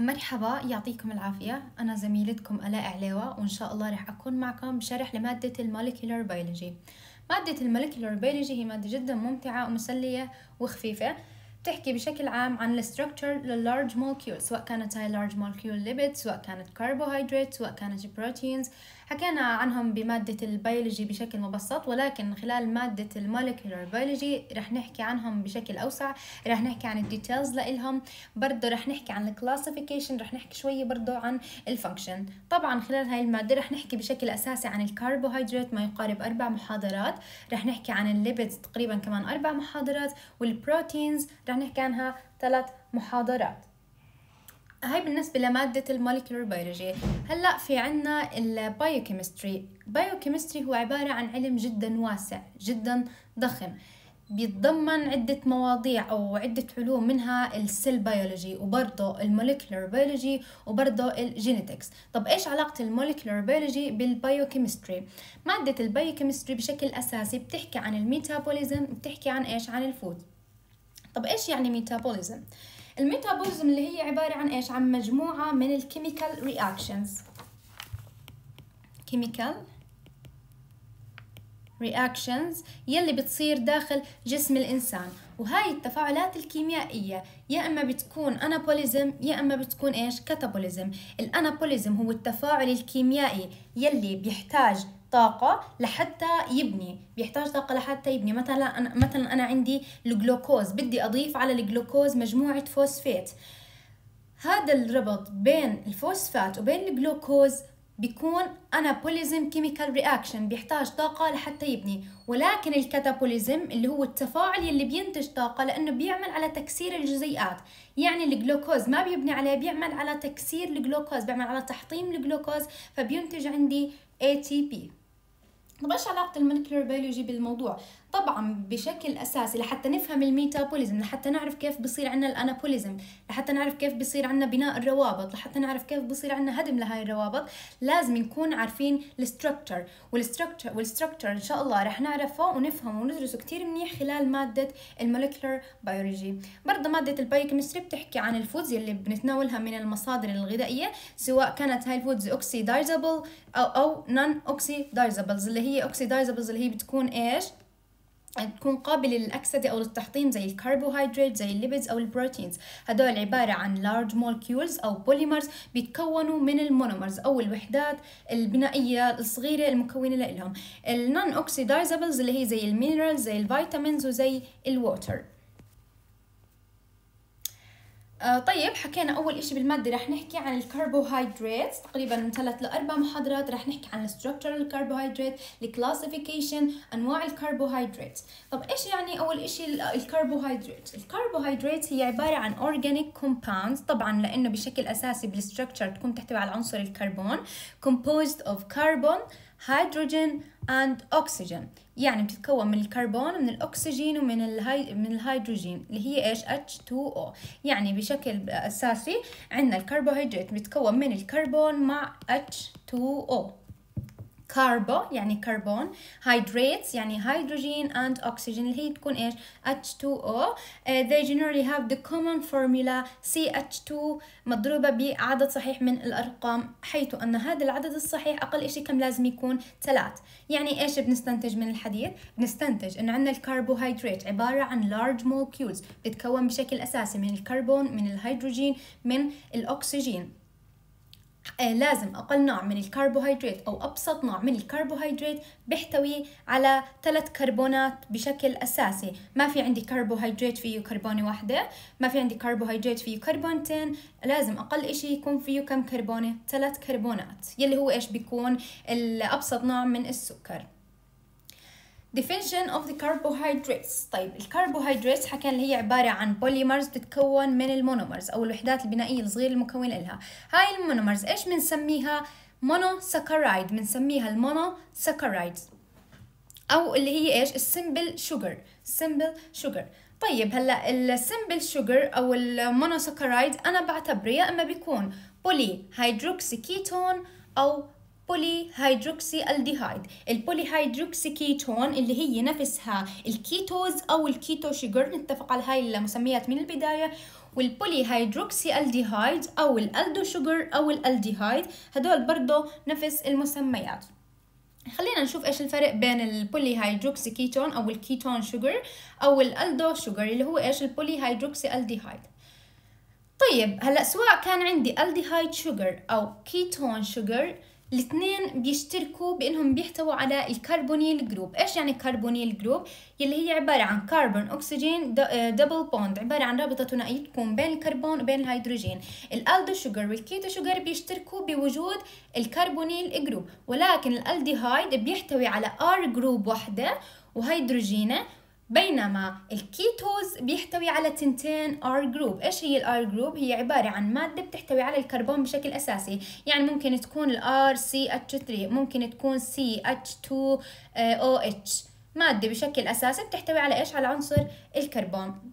مرحبا يعطيكم العافية أنا زميلتكم ألاء عليوة وإن شاء الله رح أكون معكم بشرح لمادة المولكيولر بيولوجي مادة المولكيولر بيولوجي هي مادة جدا ممتعة ومسلية وخفيفة بتحكي بشكل عام عن الستركتشر لللارج مولكيول سواء كانت هاي لارج مولكيول ليبيد سواء كانت كربوهيدرات سواء كانت بروتينز حكينا عنهم بمادة البيولوجي بشكل مبسط ولكن خلال مادة المولكيولر بيولوجي رح نحكي عنهم بشكل أوسع رح نحكي عن الديتيلز لإلهم برضو رح نحكي عن الكلاسيفيكيشن رح نحكي شوية برضو عن الفانكشن طبعا خلال هاي المادة رح نحكي بشكل أساسي عن الكربوهيدرات ما يقارب أربع محاضرات رح نحكي عن الليبيدز تقريبا كمان أربع محاضرات والبروتينز رح نحكي عنها ثلاث محاضرات هاي بالنسبة لمادة المولكيولر بيولوجي هلا في عنا البايوكيمستري بايوكيمستري هو عبارة عن علم جدا واسع جدا ضخم بيتضمن عدة مواضيع أو عدة علوم منها السيل بيولوجي وبرضه المولكيولر بيولوجي وبرضه الجينيتكس طب إيش علاقة المولكيولر بيولوجي بالبايوكيمستري؟ مادة البايوكيمستري بشكل أساسي بتحكي عن الميتابوليزم بتحكي عن إيش؟ عن الفود طب إيش يعني ميتابوليزم؟ الميتابوليزم اللي هي عبارة عن إيش عن مجموعة من الكيميكال رياكشنز كيميكال رياكشنز يلي بتصير داخل جسم الإنسان وهاي التفاعلات الكيميائية يا إما بتكون أنابوليزم يا إما بتكون إيش كاتابوليزم الأنابوليزم هو التفاعل الكيميائي يلي بيحتاج طاقة لحتى يبني بيحتاج طاقة لحتى يبني مثلا أنا مثلا أنا عندي الجلوكوز بدي أضيف على الجلوكوز مجموعة فوسفات هذا الربط بين الفوسفات وبين الجلوكوز بيكون انابوليزم كيميكال رياكشن بيحتاج طاقة لحتى يبني ولكن الكاتابوليزم اللي هو التفاعل اللي بينتج طاقة لأنه بيعمل على تكسير الجزيئات يعني الجلوكوز ما بيبني عليه بيعمل على تكسير الجلوكوز بيعمل على تحطيم الجلوكوز فبينتج عندي ATP باش علاقه المنكلر بيولوجي بالموضوع طبعا بشكل اساسي لحتى نفهم الميتابوليزم لحتى نعرف كيف بصير عندنا الانابوليزم لحتى نعرف كيف بصير عندنا بناء الروابط لحتى نعرف كيف بصير عندنا هدم لهاي الروابط لازم نكون عارفين الستركتشر والستركتشر والستركتشر ان شاء الله رح نعرفه ونفهمه وندرسه كتير منيح خلال ماده المولكيولر بيولوجي برضه ماده البايوكيمستري بتحكي عن الفودز اللي بنتناولها من المصادر الغذائيه سواء كانت هاي الفودز اوكسيدايزابل او او نون اوكسيدايزابلز اللي هي اوكسيدايزابلز اللي هي بتكون ايش تكون قابلة للأكسدة أو للتحطيم زي الكربوهيدرات زي الليبيدز أو البروتينز هدول عبارة عن لارج مولكيولز أو بوليمرز بيتكونوا من المونومرز أو الوحدات البنائية الصغيرة المكونة لإلهم النون اوكسيدايزابلز اللي هي زي المينرالز زي الفيتامينز وزي الووتر آه طيب حكينا اول اشي بالماده رح نحكي عن الكربوهيدرات تقريبا من ثلاث لاربع محاضرات رح نحكي عن الستركتشر الكربوهيدرات الكلاسيفيكيشن انواع الكربوهيدرات طب ايش يعني اول اشي الكربوهيدرات الكربوهيدرات هي عباره عن organic compounds طبعا لانه بشكل اساسي بالستركتشر تكون تحتوي على عنصر الكربون composed of carbon hydrogen and oxygen يعني بتتكون من الكربون من الأكسجين ومن الهي... من الهيدروجين اللي هي إيش H2O يعني بشكل أساسي عندنا الكربوهيدرات بتتكون من الكربون مع H2O كاربو يعني كربون هيدريتس يعني هيدروجين اند اوكسجين اللي هي تكون ايش H2O uh, they generally have the common formula CH2 مضروبة بعدد صحيح من الأرقام حيث أن هذا العدد الصحيح أقل إشي كم لازم يكون ثلاث يعني إيش بنستنتج من الحديث بنستنتج أنه عندنا الكربوهيدرات عبارة عن large molecules بتتكون بشكل أساسي من الكربون من الهيدروجين من الأكسجين آه، لازم أقل نوع من الكربوهيدرات أو أبسط نوع من الكربوهيدرات بيحتوي على ثلاث كربونات بشكل أساسي ما في عندي كربوهيدرات فيه كربونة واحدة ما في عندي كربوهيدرات فيه كربونتين لازم أقل إشي يكون فيه كم كربونة ثلاث كربونات يلي هو إيش بيكون الأبسط نوع من السكر definition of the carbohydrates طيب الكربوهيدرات حكى اللي هي عبارة عن بوليمرز بتتكون من المونومرز أو الوحدات البنائية الصغيرة المكونة لها هاي المونومرز إيش بنسميها monosaccharides بنسميها المونوساكرايدز أو اللي هي إيش السمبل شوجر simple sugar طيب هلا السمبل شوجر أو المونوساكرايد أنا بعتبره يا إما بيكون بولي هيدروكسي كيتون أو بولي هيدروكسي الديهايد البولي هيدروكسي كيتون اللي هي نفسها الكيتوز او الكيتو شيجر نتفق على هاي المسميات من البدايه والبولي هيدروكسي الديهايد او الالدو شوجر او الالديهايد هدول برضه نفس المسميات خلينا نشوف ايش الفرق بين البولي هيدروكسي كيتون او الكيتون شوجر او الالدو شوجر اللي هو ايش البولي هيدروكسي الديهايد طيب هلا سواء كان عندي الديهايد شوجر او كيتون شوجر الاثنين بيشتركوا بانهم بيحتووا على الكربونيل جروب ايش يعني كربونيل جروب يلي هي عباره عن كربون اكسجين دبل بوند عباره عن رابطه ثنائيه تكون بين الكربون وبين الهيدروجين الالدو شوجر والكيتو شوجر بيشتركوا بوجود الكربونيل جروب ولكن الالديهايد بيحتوي على ار جروب وحده وهيدروجينه بينما الكيتوز بيحتوي على تنتين ار جروب ايش هي الار جروب هي عباره عن ماده بتحتوي على الكربون بشكل اساسي يعني ممكن تكون الار سي اتش 3 ممكن تكون سي اتش 2 او اتش ماده بشكل اساسي بتحتوي على ايش على عنصر الكربون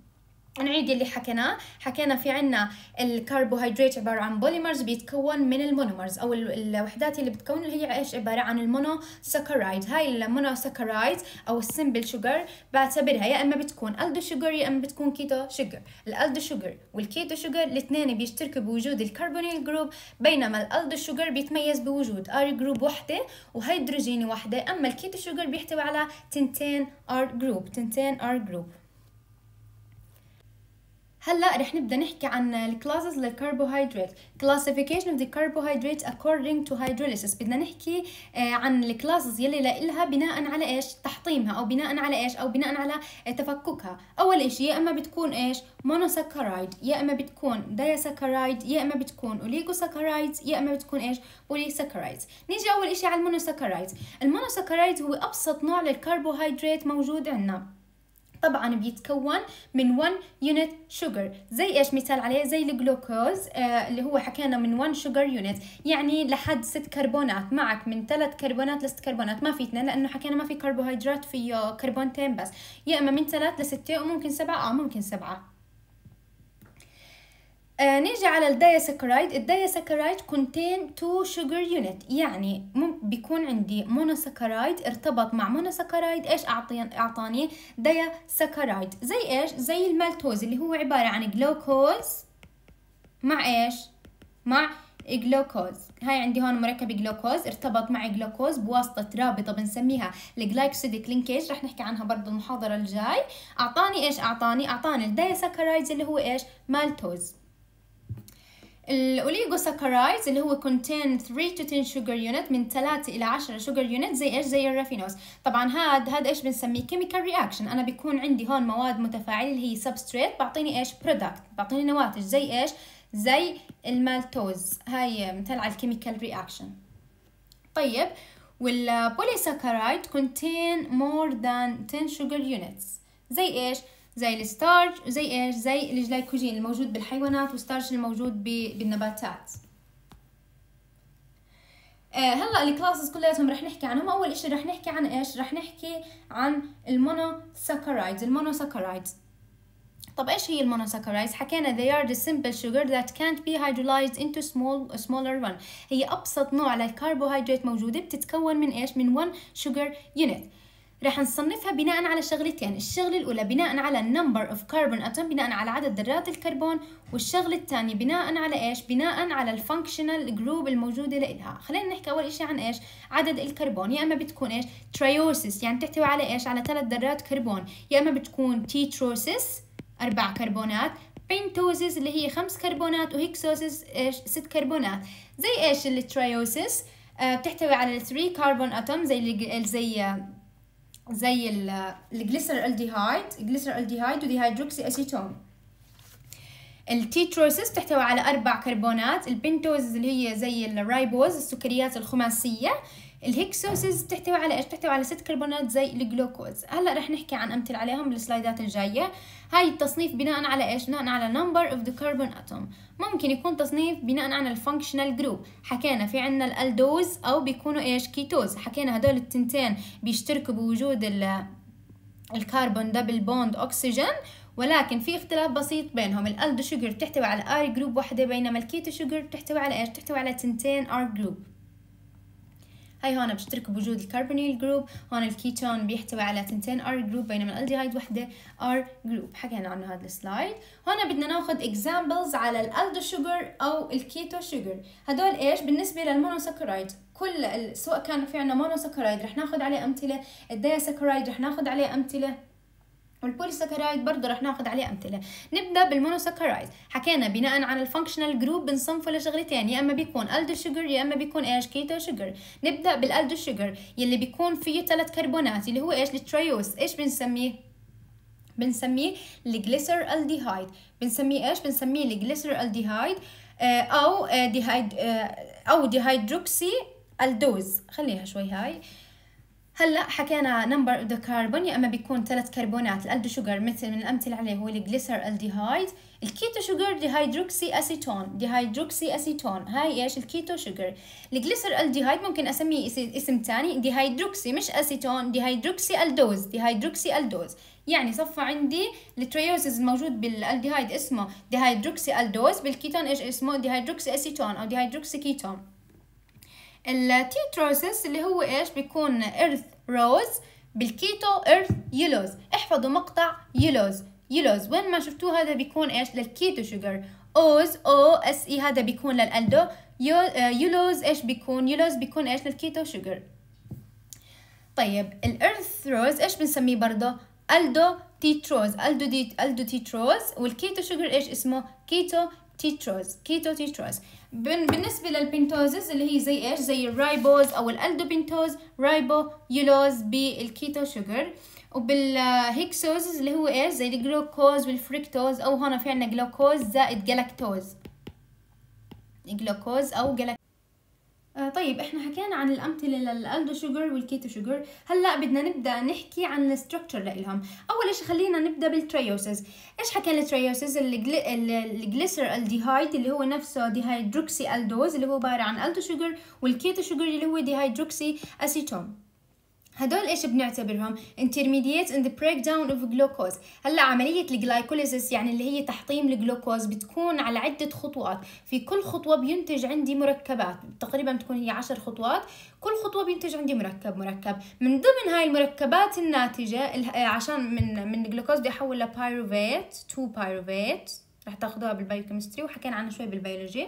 نعيد اللي حكيناه حكينا في عنا الكربوهيدرات عبارة عن بوليمرز بيتكون من المونومرز أو الوحدات اللي بتكون اللي هي إيش عبارة عن المونوسكرايد هاي المونوسكرايد أو السمبل شوجر بعتبرها يا إما بتكون ألدو شوجر يا إما بتكون كيتو شوجر الألدو شوجر والكيتو شوجر الاثنين بيشتركوا بوجود الكربونيل جروب بينما الألدو شوجر بيتميز بوجود ار جروب وحدة وهيدروجيني وحدة أما الكيتو شوجر بيحتوي على تنتين ار جروب تنتين ار جروب هلا رح نبدا نحكي عن الكلاسز للكربوهيدرات كلاسيفيكيشن اوف ذا كربوهيدرات اكوردنج تو hydrolysis بدنا نحكي آه، عن الكلاسز يلي لها بناء على ايش تحطيمها او بناء على ايش او بناء على آه، تفككها اول اشي يا اما بتكون ايش مونوساكرايد يا اما بتكون دايساكرايد يا اما بتكون oligosaccharides يا اما بتكون ايش بوليساكرايد نيجي اول اشي على المونوساكرايد المونوساكرايد هو ابسط نوع للكربوهيدرات موجود عندنا طبعا بيتكون من 1 يونت شوجر زي ايش مثال عليه زي الجلوكوز آه اللي هو حكينا من 1 شوجر يونت يعني لحد 6 كربونات معك من 3 كربونات ل 6 كربونات ما في اثنين لانه حكينا ما في كربوهيدرات فيه كربونتين بس يا اما من 3 ل 6 وممكن 7 اه ممكن 7 آه نيجي على الدايسكرايد الدايسكرايد contain two sugar unit يعني بيكون عندي مونوسكرايد ارتبط مع مونوسكرايد ايش اعطاني دايسكرايد زي ايش زي المالتوز اللي هو عبارة عن جلوكوز مع ايش مع جلوكوز هاي عندي هون مركب جلوكوز ارتبط مع جلوكوز بواسطة رابطة بنسميها الجلايكوسيديك لينكيج رح نحكي عنها برضه المحاضرة الجاي أعطاني إيش أعطاني أعطاني الدايسكرايد اللي هو إيش مالتوز الاوليغوساكرايدز اللي هو كونتين 3 to 10 sugar unit من 3 الى 10 sugar unit زي ايش زي الرافينوز طبعا هاد هاد ايش بنسميه كيميكال رياكشن انا بيكون عندي هون مواد متفاعله اللي هي substrate بعطيني ايش برودكت بعطيني نواتج زي ايش زي المالتوز هاي مثال على الكيميكال رياكشن طيب والبوليساكرايد contain more than 10 sugar units زي ايش زي الستارج وزي ايش زي الجلايكوجين الموجود بالحيوانات والستارج الموجود بالنباتات آه، هلا الكلاسز كلياتهم رح نحكي عنهم اول اشي رح نحكي عن ايش رح نحكي عن المونوساكرايدز المونوساكرايدز طب ايش هي المونوساكرايدز حكينا they are the simple sugar that can't be hydrolyzed into small smaller one هي ابسط نوع للكربوهيدرات موجوده بتتكون من ايش من one sugar unit رح نصنفها بناء على شغلتين الشغلة الأولى بناء على number of carbon atom بناء على عدد ذرات الكربون والشغلة الثانية بناء على إيش بناء على الفانكشنال جروب الموجودة لإلها خلينا نحكي أول إشي عن إيش عدد الكربون يا إما بتكون إيش triosis يعني بتحتوي على إيش على ثلاث ذرات كربون يا إما بتكون tetrosis أربع كربونات بنتوزيس اللي هي خمس كربونات وهيكسوسيس إيش ست كربونات زي إيش التريوسيس آه، بتحتوي على 3 كربون اتوم زي زي زي الجليسر الديهايد جليسر الديهايد وديهيدروكسي اسيتون التيتروسيس تحتوي على اربع كربونات البنتوز اللي هي زي الرايبوز السكريات الخماسيه الهيكسوسز بتحتوي على ايش بتحتوي على ست كربونات زي الجلوكوز هلا رح نحكي عن امثله عليهم بالسلايدات الجايه هاي التصنيف بناء على ايش بناء على نمبر اوف ذا كربون اتوم ممكن يكون تصنيف بناء على الفانكشنال جروب حكينا في عندنا الالدوز او بيكونوا ايش كيتوز حكينا هدول التنتين بيشتركوا بوجود ال الكربون دبل بوند اكسجين ولكن في اختلاف بسيط بينهم الالدو شوجر بتحتوي على ار جروب وحده بينما الكيتو شوجر بتحتوي على ايش بتحتوي على تنتين ار جروب هاي هون بشترك بوجود الكربونيل جروب هون الكيتون بيحتوي على تنتين ار جروب بينما الالديهايد وحده ار جروب حكينا عنه هذا السلايد هون بدنا ناخذ اكزامبلز على الالدو شوجر او الكيتو شوجر هدول ايش بالنسبه للمونوساكرايد كل سواء كان في عندنا مونوساكرايد رح ناخذ عليه امثله الدياساكرايد رح ناخذ عليه امثله والبوليسكرايد برضه رح ناخد عليه امثله نبدا بالمونوسكرايد حكينا بناء على الفانكشنال جروب بنصنفه لشغلتين يا اما بيكون الدو شوجر يا اما بيكون ايش كيتو شوجر نبدا بالالدو شوجر يلي بيكون فيه ثلاث كربونات اللي هو ايش التريوس ايش بنسميه بنسميه الجليسر الديهايد بنسميه ايش بنسميه الجليسر الديهايد آه، او آه، ديهايد آه، او ديهايدروكسي الدوز خليها شوي هاي هلا حكينا نمبر اوف ذا كربون يا اما بيكون ثلاث كربونات الالدو شوجر مثل من الامثله عليه هو الجليسر الديهايد الكيتو شوجر ديهايدروكسي اسيتون ديهايدروكسي اسيتون هاي ايش الكيتو شوجر الجليسر الديهايد ممكن اسميه اسم ثاني ديهايدروكسي مش اسيتون ديهايدروكسي الدوز ديهايدروكسي الدوز يعني صفى عندي التريوسز الموجود بالالديهايد اسمه ديهايدروكسي الدوز بالكيتون ايش اسمه ديهايدروكسي اسيتون او ديهايدروكسي كيتون التيتروسس اللي هو ايش بيكون ايرث روز بالكيتو ايرث يلوز احفظوا مقطع يلوز يلوز وين ما شفتوه هذا بيكون ايش للكيتو شوجر اوز او اس اي هذا بيكون للالدو يلوز آه، ايش بيكون يلوز بيكون ايش للكيتو شوجر طيب الارث روز ايش بنسميه برضه الدو تيتروز الدو دي الدو تيتروز والكيتو شوجر ايش اسمه كيتو تيتروز كيتو تيتروز بالنسبة للبنتوزز اللي هي زي ايش زي الرايبوز او الالدوبنتوز رايبو يولوز بالكيتو شوجر وبالهيكسوز اللي هو ايش زي الجلوكوز والفريكتوز او هنا في عنا جلوكوز زائد جلاكتوز جلوكوز او جلاكتوز آه، طيب احنا حكينا عن الامثله للالدو شوجر والكيتو شوجر هلا بدنا نبدا نحكي عن الستركتشر لإلهم اول شيء خلينا نبدا بالتريوسز ايش حكينا التريوسز الجليسر الديهايد اللي هو نفسه ديهايدروكسي الدوز اللي هو عباره عن الدو شوجر والكيتو شوجر اللي هو ديهايدروكسي اسيتون هدول ايش بنعتبرهم intermediate in the breakdown of glucose هلا عمليه الجلايكوليسيس يعني اللي هي تحطيم الجلوكوز بتكون على عده خطوات في كل خطوه بينتج عندي مركبات تقريبا بتكون هي عشر خطوات كل خطوه بينتج عندي مركب مركب من ضمن هاي المركبات الناتجه آه، عشان من من الجلوكوز بدي احول لبايروفيت تو بايروفيت رح تاخذوها بالبايوكيمستري وحكينا عنها شوي بالبيولوجي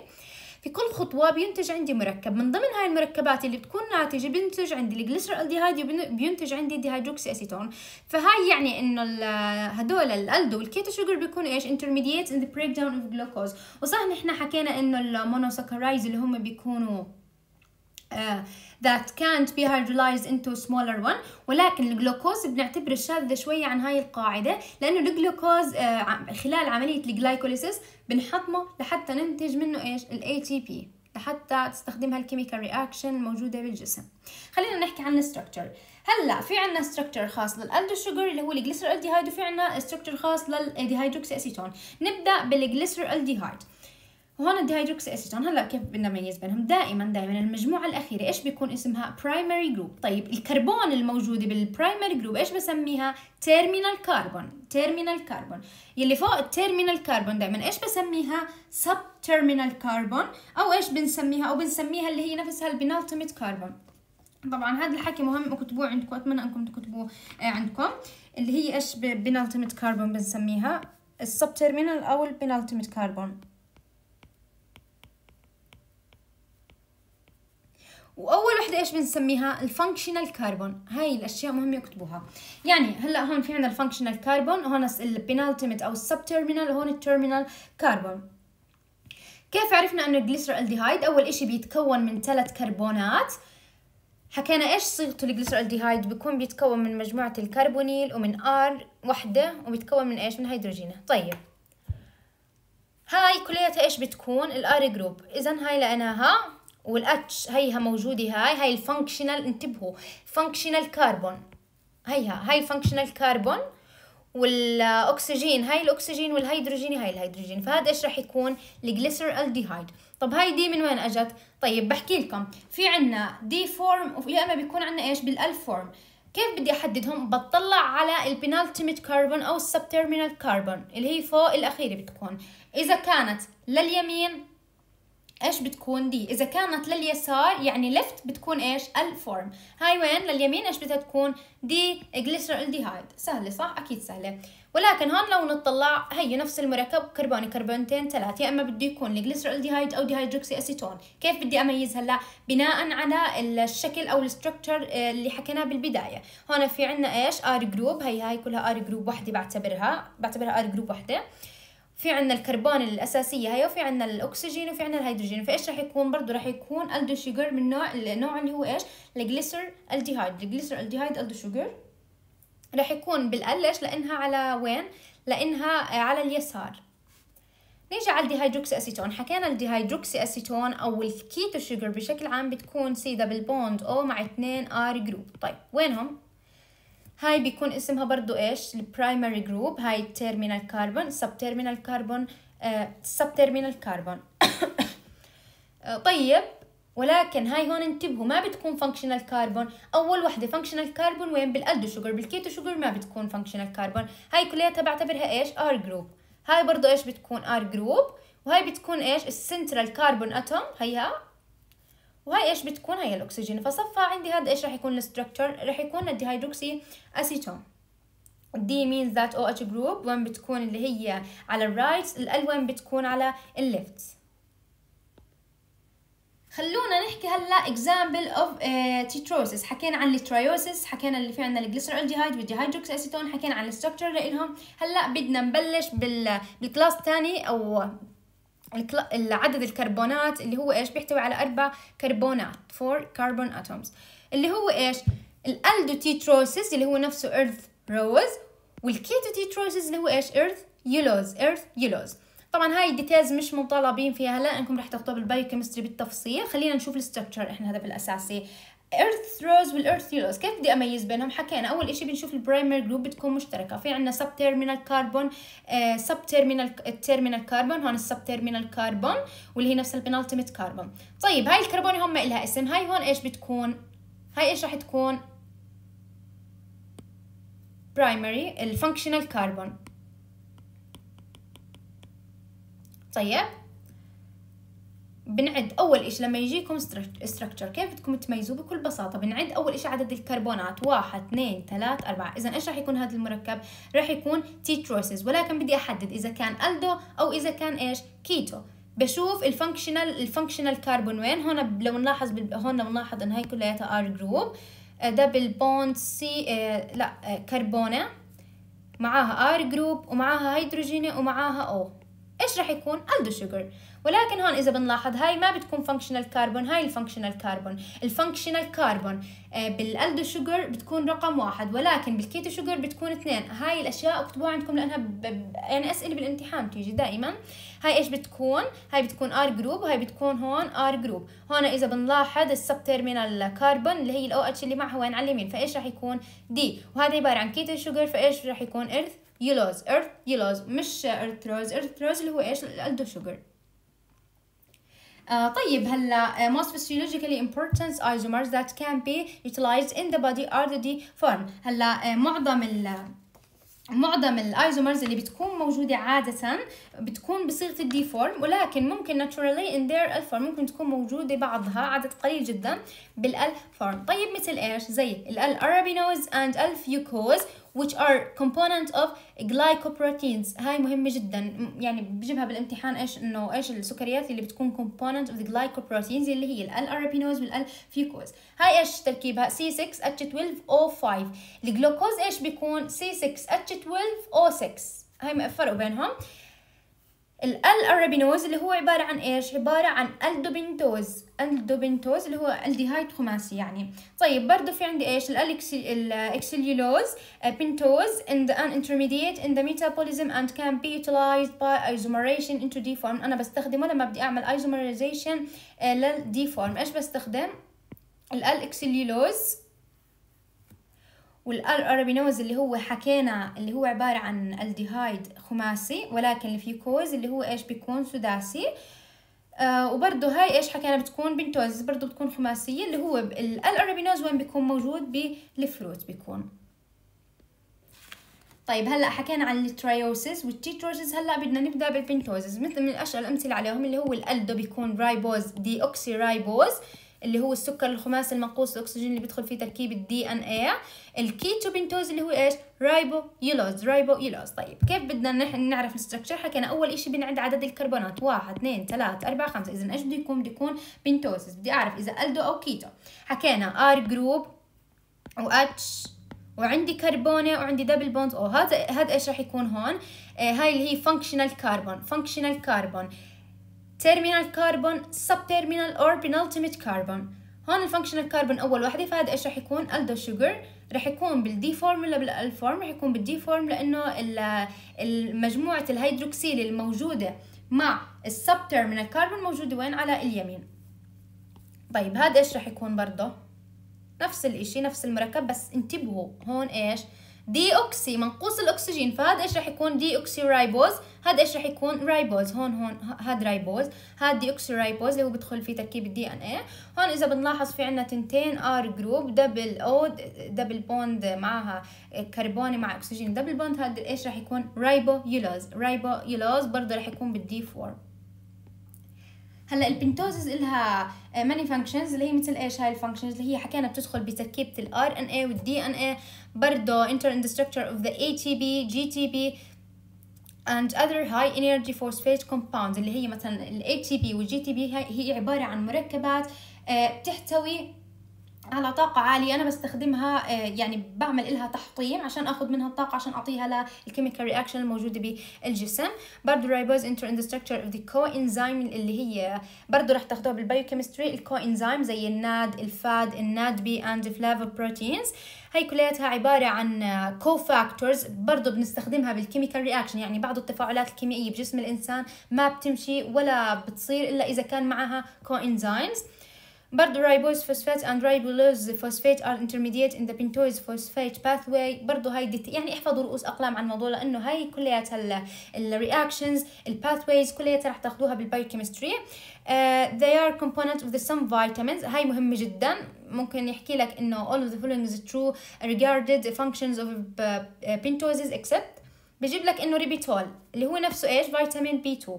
في كل خطوة بينتج عندي مركب من ضمن هاي المركبات اللي بتكون ناتجة بينتج عندي الجليسر الديهايد وبينتج عندي ديهايدروكسي أسيتون فهاي يعني إنه هدول الألدو والكيتو شوجر بيكون إيش intermediates in the breakdown of glucose وصح نحنا حكينا إنه المونوساكرايز اللي هم بيكونوا آه، that can't be hydrolyzed into smaller one ولكن الجلوكوز بنعتبره شاذ شوية عن هاي القاعدة لأنه الجلوكوز آه، خلال عملية الجلايكوليسيس بنحطمه لحتى ننتج منه إيش ال ATP لحتى تستخدمها الكيميكال رياكشن الموجودة بالجسم خلينا نحكي عن الستركتشر هلا في عنا ستركتشر خاص للالدو شوجر اللي هو الجليسرالديهايد وفي عنا ستركتشر خاص للديهايدروكسي اسيتون نبدا بالجليسرالديهايد وهون الديهيدروكسي اسيتون هلا كيف بدنا نميز بينهم دائما دائما المجموعه الاخيره ايش بيكون اسمها برايمري جروب طيب الكربون الموجوده بالبرايمري جروب ايش بسميها تيرمينال كربون تيرمينال كربون يلي فوق التيرمينال كربون دائما ايش بسميها سب تيرمينال كربون او ايش بنسميها او بنسميها اللي هي نفسها البنالتيميت كربون طبعا هذا الحكي مهم اكتبوه عندكم اتمنى انكم تكتبوه آه، عندكم اللي هي ايش بنالتيميت كربون بنسميها السب تيرمينال او البنالتيميت كربون واول وحده ايش بنسميها الفانكشنال كربون هاي الاشياء مهمه يكتبوها يعني هلا هون في عندنا الفانكشنال كربون هون البينالتيميت او السب تيرمينال وهون التيرمينال كربون كيف عرفنا انه الجليسرالديهايد اول اشي بيتكون من ثلاث كربونات حكينا ايش صيغته الجليسرالديهايد بيكون بيتكون من مجموعه الكربونيل ومن ار وحده وبيتكون من ايش من هيدروجينه طيب هاي كلياتها ايش بتكون الار جروب اذا هاي لقيناها والاتش هيها موجودة هاي هاي الفانكشنال انتبهوا فانكشنال كربون هيها هاي الفانكشنال كربون والاكسجين هاي الاكسجين والهيدروجين هاي الهيدروجين فهذا ايش راح يكون الجليسر الديهايد طب هاي دي من وين اجت طيب بحكي لكم في عنا دي فورم يا اما بيكون عنا ايش بالالف فورم كيف بدي احددهم بطلع على البينالتيميت كربون او السبتيرمينال كربون اللي هي فوق الاخيره بتكون اذا كانت لليمين ايش بتكون دي اذا كانت لليسار يعني ليفت بتكون ايش الفورم هاي وين لليمين ايش بدها تكون دي جليسرالديهايد سهله صح اكيد سهله ولكن هون لو نطلع هي نفس المركب كربوني كربونتين ثلاث يا اما بده يكون الجليسرالديهايد او ديهيدروكسي اسيتون كيف بدي اميز هلا بناء على الشكل او الستركتشر آه، اللي حكيناه بالبدايه هون في عندنا ايش ار جروب هي هاي كلها ار جروب وحده بعتبرها بعتبرها ار جروب وحده في عندنا الكربون الاساسيه هي وفي عندنا الاكسجين وفي عندنا الهيدروجين فايش راح يكون برضه راح يكون الدو شوجر من نوع النوع اللي هو ايش الجليسر الديهايد الجليسر الديهايد الدو شوجر راح يكون بالقلش لانها على وين لانها على اليسار نيجي على الديهايدروكسي اسيتون حكينا الديهيدروكسي اسيتون او الكيتو شوجر بشكل عام بتكون سي دبل بوند او مع اثنين ار جروب طيب وينهم هاي بيكون اسمها برضو ايش البرايمري جروب هاي التيرمينال كربون سب تيرمينال كربون سب تيرمينال كربون طيب ولكن هاي هون انتبهوا ما بتكون فانكشنال كربون اول وحده فانكشنال كربون وين بالالدو شوجر بالكيتو شوجر ما بتكون فانكشنال كربون هاي كلياتها بعتبرها ايش ار جروب هاي برضو ايش بتكون ار جروب وهاي بتكون ايش السنترال كربون اتوم هيها وهي ايش بتكون هي الاكسجين فصفى عندي هذا ايش رح يكون الستركتشر رح يكون الديهيدروكسي اسيتون دي ذات او اتش جروب وين بتكون اللي هي على الرايت الال وين بتكون على الليفت خلونا نحكي هلا اكزامبل اوف تيتروسيس حكينا عن التريوسيس حكينا اللي في عندنا الجليسرولديهايد والديهايدروكسي اسيتون حكينا عن الستركتشر لهم هلا بدنا نبلش بال بالكلاس الثاني او عدد الكربونات اللي هو ايش بيحتوي على اربع كربونات فور كربون اتومز اللي هو ايش الالدوتيتروسيس اللي هو نفسه ايرث روز والكيتوتيتروسيس اللي هو ايش ايرث يلوز ايرث يلوز طبعا هاي الديتيلز مش مطالبين فيها هلا انكم رح تاخذوها بالبايو كيمستري بالتفصيل خلينا نشوف الاستكتشر احنا هذا الاساسي ايرث روز والايرث يلوز كيف بدي اميز بينهم حكينا اول شيء بنشوف البرايمر جروب بتكون مشتركه في عندنا سب تيرمينال كاربون سب تيرمينال التيرمينال كاربون هون السب تيرمينال كاربون واللي هي نفس البنالتيميت كاربون طيب هاي الكربون هم لها اسم هاي هون ايش بتكون هاي ايش راح تكون برايمري الفانكشنال كاربون طيب بنعد اول إشي لما يجيكم ستراكشر كيف بدكم تميزوه بكل بساطه بنعد اول إشي عدد الكربونات واحد اثنين ثلاث أربعة اذا ايش راح يكون هذا المركب راح يكون تيتروسيس ولكن بدي احدد اذا كان الدو او اذا كان ايش كيتو بشوف الفانكشنال الفانكشنال كربون وين هون لو نلاحظ هون لو نلاحظ ان هي كلياتها ار جروب دبل بوند سي لا آه، كربونه معاها ار جروب ومعاها هيدروجينه ومعاها او ايش راح يكون الدو شوجر ولكن هون اذا بنلاحظ هاي ما بتكون فانكشنال كربون هاي الفانكشنال كربون الفانكشنال كربون بالالدو شوجر بتكون رقم واحد ولكن بالكيتو شوجر بتكون اثنين هاي الاشياء اكتبوها عندكم لانها يعني اسئله بالامتحان بتيجي دائما هاي ايش بتكون هاي بتكون ار جروب وهاي بتكون هون ار جروب هون اذا بنلاحظ السب تيرمينال كربون اللي هي الاو اتش اللي معها وين على اليمين فايش راح يكون دي وهذا عباره عن كيتو شوجر فايش راح يكون ايرث يلوز ايرث يلوز مش ايرث روز روز اللي هو ايش الالدو شوجر آه، طيب هلا آه، most physiologically important isomers that can be utilized in the body are the D form هلا آه، معظم ال معظم الايزومرز اللي بتكون موجوده عاده بتكون بصيغه الدي فورم ولكن ممكن naturally in their فورم ممكن تكون موجوده بعضها عدد قليل جدا بالال فورم طيب مثل ايش زي الال ارابينوز اند الفيوكوز which are component of glycoproteins هاي مهمة جدا يعني بجيبها بالامتحان ايش انه ايش السكريات اللي بتكون component of the glycoproteins اللي هي الاربينوز arabinose وال هاي ايش تركيبها C6H12O5 الجلوكوز ايش بيكون C6H12O6 هاي فرق بينهم الالارابينوز اللي هو عبارة عن إيش؟ عبارة عن الدوبنتوز الدوبنتوز اللي هو الديهايد خماسي يعني طيب برضو في عندي إيش؟ الأكسليولوز آه، بنتوز in the انترميديت ان ذا ميتابوليزم اند كان بي يوتلايزد باي ايزومريشن انتو دي فورم أنا بستخدمه لما بدي أعمل ايزومريزيشن للدي فورم إيش بستخدم؟ الألكسليولوز والارابينوز اللي هو حكينا اللي هو عبارة عن الديهايد خماسي ولكن الفيوكوز اللي هو ايش بيكون سداسي آه وبرضه هاي ايش حكينا بتكون بنتوز برضه بتكون خماسية اللي هو الارابينوز وين بيكون موجود بالفروت بيكون طيب هلا حكينا عن التريوسيس والتيتروسيس هلا بدنا نبدا بالبنتوزز مثل من اشهر الامثله عليهم اللي هو الالدو بيكون رايبوز دي اوكسي رايبوز اللي هو السكر الخماسي المنقوص الاكسجين اللي بيدخل فيه تركيب الدي ان اي الكيتو بنتوز اللي هو ايش رايبو يلوز رايبو يلوز طيب كيف بدنا نحن نعرف الاستراكشر حكينا اول شيء بنعد عدد الكربونات واحد اثنين 3 4 خمسة اذا ايش بده يكون بده يكون بنتوزس بدي اعرف اذا الدو او كيتو حكينا ار جروب و اتش وعندي كربونه وعندي دبل بونز او هذا هذا ايش راح يكون هون آه هاي اللي هي فانكشنال كربون فانكشنال كربون terminal carbon subterminal or penultimate carbon هون الفانكشنال كاربون اول واحده فهذا ايش رح يكون الدو شوجر رح يكون بالدي فورم ولا بالالفورم رح يكون بالدي فورم لانه مجموعه الهيدروكسيل الموجوده مع السب تيرمينال كاربون موجوده وين على اليمين طيب هذا ايش رح يكون برضه نفس الاشي نفس المركب بس انتبهوا هون ايش دي اوكسي منقوص الاكسجين فهذا ايش راح يكون دي اوكسي رايبوز هذا ايش راح يكون رايبوز هون هون هاد رايبوز هاد دي اوكسي رايبوز اللي هو بدخل في تركيب الدي ان اي هون اذا بنلاحظ في عندنا تنتين ار جروب دبل او دبل بوند معها كربوني مع اكسجين دبل بوند هذا ايش راح يكون رايبو يلوز رايبو يلوز برضه راح يكون بالدي فورم هلا البنتوزز إلها ماني فانكشنز اللي هي مثل ايش هاي الفانكشنز اللي هي حكينا بتدخل بتركيبه الار ان اي والدي ان اي برضه enter in the structure of the ATP GTP and other high energy phosphate compounds اللي هي مثلا ال ATP وال GTP هي عبارة عن مركبات بتحتوي على طاقة عالية أنا بستخدمها آه، يعني بعمل إلها تحطيم عشان آخذ منها الطاقة عشان أعطيها للكيميكال رياكشن الموجودة بالجسم برضه الريبوز انتر ان ذا ستراكشر اوف ذا كو انزيم اللي هي برضه رح تاخدوها بالبايوكيمستري الكو انزيم زي الناد الفاد الناد بي اند بروتينز هي كلياتها عبارة عن كو فاكتورز برضه بنستخدمها بالكيميكال رياكشن يعني بعض التفاعلات الكيميائية بجسم الإنسان ما بتمشي ولا بتصير إلا إذا كان معها كو انزيمز برضو ribose phosphate and ribulose phosphate are intermediate in the pentose phosphate pathway برضو هاي ديت يعني احفظوا رؤوس اقلام عن الموضوع لانه هاي كلياتها الرياكشنز الباثويز كلياتها رح تاخذوها بالبايوكيمستري uh, they are component of the some vitamins هاي مهمه جدا ممكن يحكي لك انه all of the following is true regarded the functions of pentoses except بجيب لك انه ريبيتول اللي هو نفسه ايش فيتامين بي 2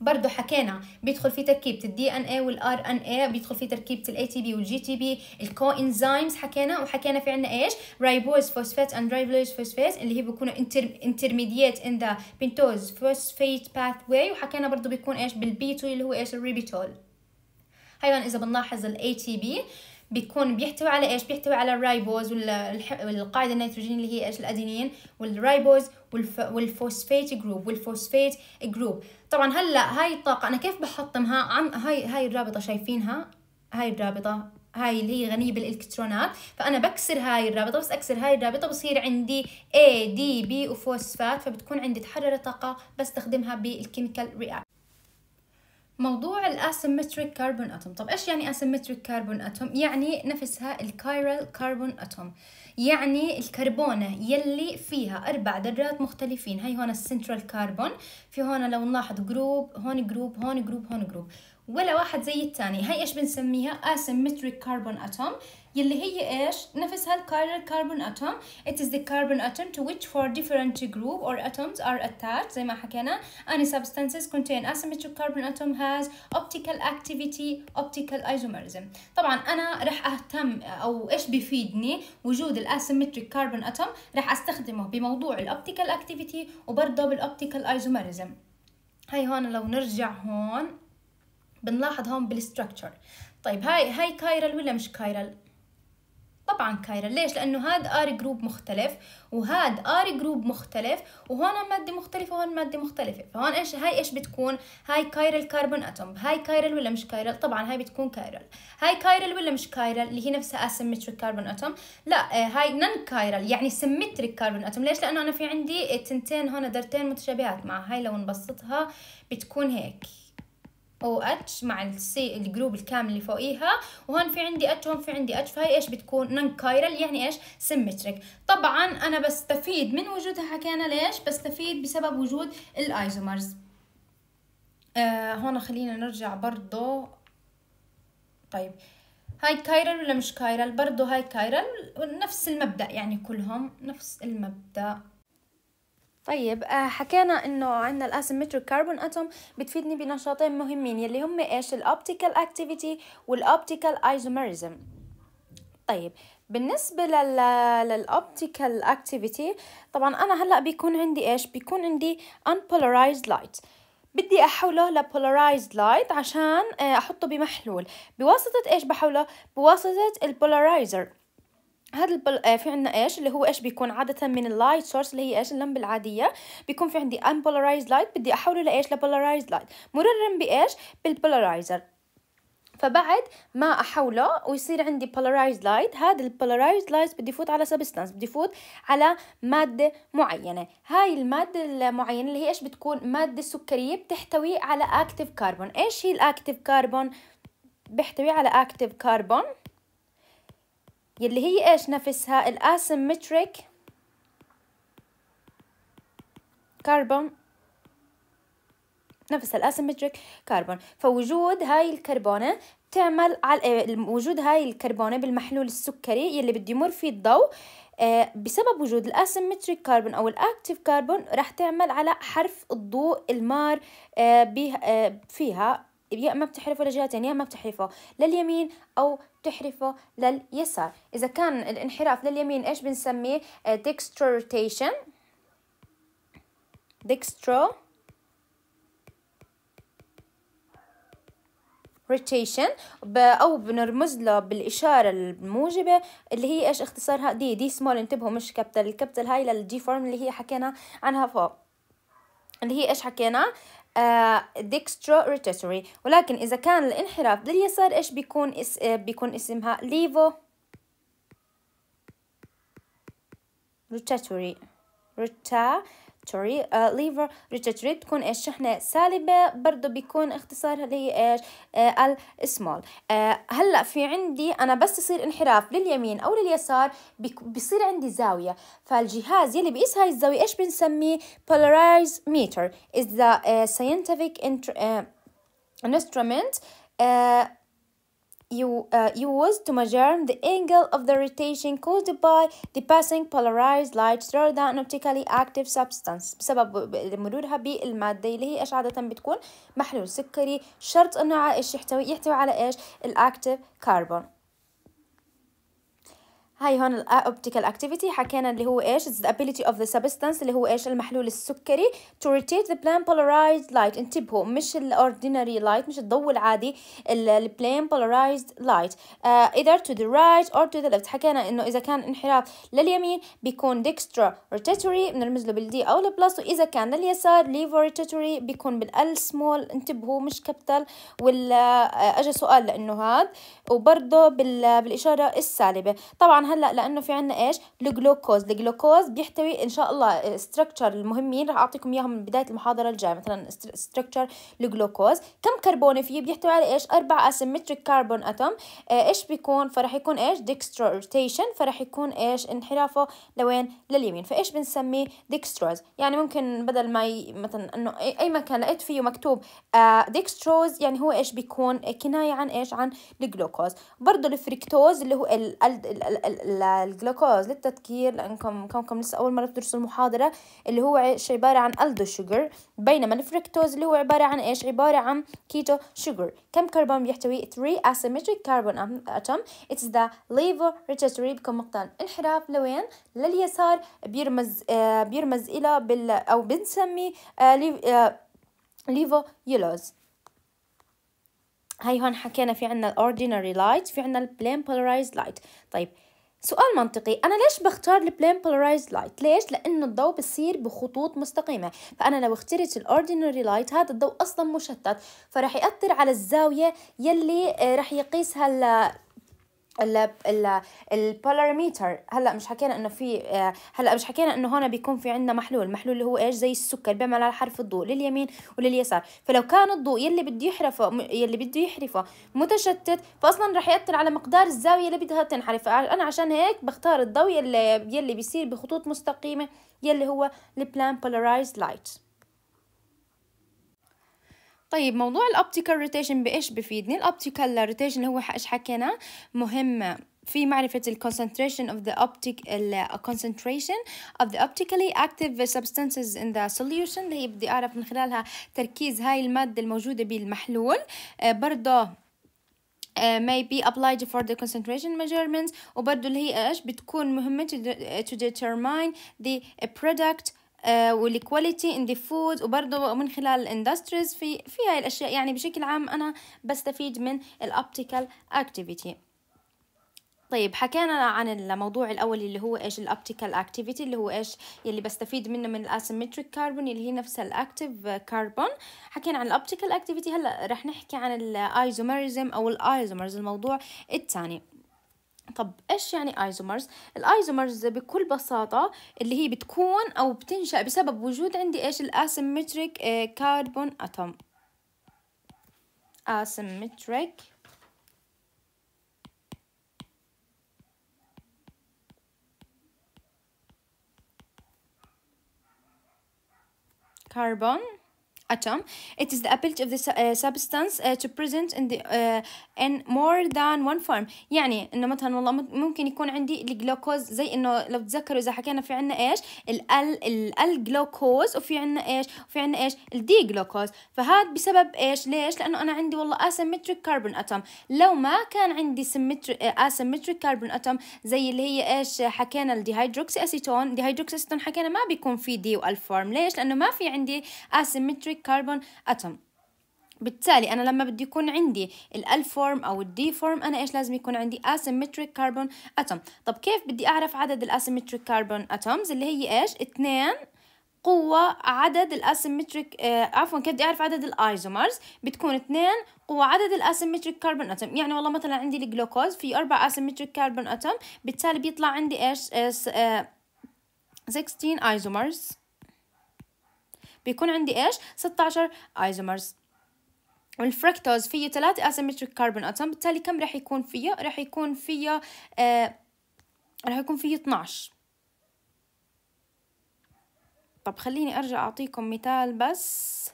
برضو حكينا بيدخل في تركيبه الدي ان اي والار ان اي بيدخل في تركيبه الاي تي بي والجي تي بي الكو انزيمز حكينا وحكينا في عندنا ايش رايبوز فوسفات اند رايبوز فوسفات اللي هي بيكونوا انترميديات ان ذا بنتوز فوسفات باث واي وحكينا برضو بيكون ايش بالبيتو 2 اللي هو ايش الريبيتول هاي اذا بنلاحظ الاي تي بي بيكون بيحتوي على ايش بيحتوي على الرايبوز والقاعده النيتروجينيه اللي هي ايش الادينين والرايبوز والف... والفوسفيت جروب والفوسفيت جروب طبعا هلا هاي الطاقه انا كيف بحطمها عم هاي هاي الرابطه شايفينها هاي الرابطه هاي اللي هي غنية بالإلكترونات فأنا بكسر هاي الرابطة بس أكسر هاي الرابطة بصير عندي اي دي بي وفوسفات فبتكون عندي تحرر طاقة بستخدمها بالكيميكال رياكت موضوع الاسيمتريك كاربون اتوم طب ايش يعني اسيمتريك كاربون اتوم يعني نفسها الكايرال كاربون اتوم يعني الكربونه يلي فيها اربع ذرات مختلفين هي هون السنترال كاربون في هون لو نلاحظ جروب هون جروب هون جروب هون جروب ولا واحد زي الثاني هي ايش بنسميها اسيمتريك كاربون اتوم يلي هي ايش نفسها الكايرال كاربون اتوم it is the carbon atom to which four different group or atoms are attached زي ما حكينا any substances contain asymmetric carbon atom has optical activity optical isomerism طبعا انا رح اهتم او ايش بيفيدني وجود الاسيمتريك كاربون اتوم رح استخدمه بموضوع الاوبتيكال اكتيفيتي وبرضه بالاوبتيكال ايزومرزم هاي هون لو نرجع هون بنلاحظ هون بالستركتشر طيب هاي هاي كايرال ولا مش كايرال طبعا كايرا ليش لانه هاد ار جروب مختلف وهاد ار جروب مختلف وهون ماده مختلفه وهون ماده مختلفه فهون ايش هاي ايش بتكون هاي كايرال كربون اتوم هاي كايرال ولا مش كايرال طبعا هاي بتكون كايرال هاي كايرال ولا مش كايرال اللي هي نفسها اسيمتريك كربون اتوم لا آه، هاي نون كايرال يعني سيمتريك كربون اتوم ليش لانه انا في عندي تنتين هون درتين متشابهات مع هاي لو نبسطها بتكون هيك او اتش مع السي الجروب الكامل اللي فوقيها وهون في عندي اتش وهون في عندي اتش فهي ايش بتكون نون كايرال يعني ايش سيمتريك طبعا انا بستفيد من وجودها حكينا ليش بستفيد بسبب وجود الايزومرز آه هون خلينا نرجع برضو طيب هاي كايرال ولا مش كايرال برضو هاي كايرال نفس المبدأ يعني كلهم نفس المبدأ طيب آه، حكينا انه عندنا الاسيمتريك كربون اتوم بتفيدني بنشاطين مهمين يلي هم ايش الاوبتيكال اكتيفيتي والاوبتيكال ايزوميرزم طيب بالنسبة لل للأوبتيكال أكتيفيتي طبعا أنا هلأ بيكون عندي إيش بيكون عندي unpolarized light بدي احوله لبولارايزد لايت عشان آه، احطه بمحلول بواسطه ايش بحوله بواسطه البولارايزر هذا البل... آه، في عندنا ايش اللي هو ايش بيكون عاده من اللايت سورس اللي هي ايش اللمبه العاديه بيكون في عندي ان بولارايز لايت بدي احوله لايش لبولارايز لايت مررن بايش بالبولارايزر فبعد ما احوله ويصير عندي polarized لايت هذا البولارايز لايت بدي يفوت على سبستانس بدي يفوت على ماده معينه هاي الماده المعينه اللي هي ايش بتكون ماده سكريه بتحتوي على اكتيف كربون ايش هي الاكتيف كربون بيحتوي على اكتيف كربون يلي هي ايش نفسها الاسيمتريك كربون نفسها الاسيمتريك كربون فوجود هاي الكربونه بتعمل على وجود هاي الكربونه بالمحلول السكري يلي بده يمر فيه الضوء آه، بسبب وجود الاسيمتريك كربون او الاكتيف كربون رح تعمل على حرف الضوء المار آه، آه، فيها يا اما بتحرفه لجهتين يا اما بتحرفه لليمين او بتحرفه لليسار اذا كان الانحراف لليمين ايش بنسميه ديكسترو روتيشن ديكسترو روتيشن او بنرمز له بالاشاره الموجبه اللي هي ايش اختصارها دي دي سمول انتبهوا مش كابيتال الكابيتال هاي للجي فورم اللي هي حكينا عنها فوق اللي هي ايش حكينا ديكسترو آه، روتاتوري ولكن إذا كان الانحراف لليسار إيش بيكون اس آه، بيكون اسمها ليفو روتاتوري روتا توري ليفر ريتشاري تكون ايش شحنة سالبة برضه بيكون اختصارها اللي هي ايش آه، السمول آه هلا في عندي انا بس يصير انحراف لليمين او لليسار بيصير عندي زاوية فالجهاز يلي بيقيس هاي الزاوية ايش بنسميه polarize meter is the ساينتفيك آه، scientific آه، instrument you, uh, use to measure the angle of the rotation caused by the passing polarized light through the an optically active substance بسبب مرورها بالمادة اللي هي إيش عادة بتكون محلول سكري شرط إنه إيش يحتوي يحتوي على إيش الأكتيف كربون هاي هون الاوبتيكال اكتيفيتي حكينا اللي هو ايش its the ability of the substance اللي هو ايش المحلول السكري to rotate the plain polarized light انتبهوا مش الاوردينري لايت مش الضوء العادي البلين polarized light uh, either to the right or to the left حكينا انه اذا كان انحراف لليمين بيكون ديكسترا روتاتوري بنرمز له بالدي او البلس واذا كان لليسار ليفو روتاتوري بيكون بالال سمول انتبهوا مش كابيتال ولا اجى سؤال لانه هذا وبرضه بالاشاره السالبه طبعا هلا لانه في عندنا ايش الجلوكوز الجلوكوز بيحتوي ان شاء الله ستراكشر آه، المهمين رح اعطيكم اياهم من بدايه المحاضره الجايه مثلا ستراكشر الجلوكوز كم كربون فيه بيحتوي على ايش اربع اسيمتريك كربون اتوم ايش بيكون فرح يكون ايش ديكستروتيشن فراح فرح يكون ايش انحرافه لوين لليمين فايش بنسميه ديكستروز يعني ممكن بدل ما ي... مثلا انه اي مكان لقيت فيه مكتوب ديكستروز آه، يعني هو ايش بيكون كنايه عن ايش عن الجلوكوز برضه الفركتوز اللي هو ال ال ال للجلوكوز للتذكير لانكم كونكم لسه اول مره بتدرسوا المحاضره اللي هو ايش عباره عن الدو شوجر بينما الفركتوز اللي هو عباره عن ايش عباره عن كيتو شوجر كم كربون بيحتوي 3 asymmetric carbon atom it's the levo registry بكم مقطع انحراف لوين لليسار بيرمز آه بيرمز الى بال او بنسميه آه ليف آه ليفو يلوز هاي هون حكينا في عنا ordinary light في عنا plain polarized light طيب سؤال منطقي انا ليش بختار البلين polarized لايت ليش لانه الضوء بصير بخطوط مستقيمه فانا لو اخترت الاوردينري لايت هذا الضوء اصلا مشتت فراح ياثر على الزاويه يلي آه، راح يقيسها البولاريميتر هلا مش حكينا انه في هلا مش حكينا انه هون بيكون في عندنا محلول محلول اللي هو ايش زي السكر بيعمل على حرف الضوء لليمين ولليسار فلو كان الضوء يلي بده يحرفه يلي بده يحرفه متشتت فاصلا رح ياثر على مقدار الزاويه اللي بدها تنحرف انا عشان هيك بختار الضوء يلي يلي بيصير بخطوط مستقيمه يلي هو البلان بولاريز لايت طيب موضوع الاوبتيكال روتيشن بايش بفيدني الاوبتيكال روتيشن هو ايش حكينا مهمه في معرفة ال concentration of the optic ال concentration of the optically active substances in the solution اللي هي بدي أعرف من خلالها تركيز هاي المادة الموجودة بالمحلول آه، برضه آه، may be applied for the concentration measurements وبرضه اللي هي ايش بتكون مهمة to determine the product والكواليتي ان ذا فود وبرضه من خلال الاندستريز في في هاي الاشياء يعني بشكل عام انا بستفيد من الاوبتيكال اكتيفيتي طيب حكينا عن الموضوع الاول اللي هو ايش الاوبتيكال اكتيفيتي اللي هو ايش يلي بستفيد منه من الاسيمتريك كاربون اللي هي نفسها الاكتيف كاربون حكينا عن الاوبتيكال اكتيفيتي هلا رح نحكي عن الايزوميرزم او الايزومرز الموضوع الثاني طب ايش يعني ايزومرز الايزومرز بكل بساطه اللي هي بتكون او بتنشا بسبب وجود عندي ايش الاسيمتريك كاربون اتوم اسيمتريك كاربون atom. It is the ability of the uh, substance uh, to present in the uh, in more than one form. يعني انه مثلا والله ممكن يكون عندي الجلوكوز زي انه لو تتذكروا اذا حكينا في عنا ايش؟ الال الال الجلوكوز وفي عنا ايش؟ وفي عنا ايش؟ الدي جلوكوز فهذا بسبب ايش؟ ليش؟ لانه انا عندي والله اسيمتريك كربون اتوم لو ما كان عندي symmetric اسيمتريك كربون اتوم زي اللي هي ايش حكينا الديهيدروكسي اسيتون هيدروكسي اسيتون حكينا ما بيكون في دي والفورم ليش؟ لانه ما في عندي اسيمتريك كربون اتوم بالتالي انا لما بدي يكون عندي ال فورم او الدي فورم انا ايش لازم يكون عندي اسيمتريك كربون اتوم طب كيف بدي اعرف عدد الاسيمتريك كربون اتومز اللي هي ايش اثنين قوة عدد الاسيمتريك آه عفوا كيف بدي اعرف عدد الايزومرز بتكون اثنين قوة عدد الاسيمتريك كربون اتوم يعني والله مثلا عندي الجلوكوز في اربع اسيمتريك كربون اتوم بالتالي بيطلع عندي ايش آه 16 ايزومرز آه، بيكون عندي إيش 16 ايزومرز والفركتوز فيه ثلاثة اسيمتريك كاربون اتوم بالتالي كم راح يكون فيه راح يكون فيه آه راح يكون فيه 12 طب خليني ارجع اعطيكم مثال بس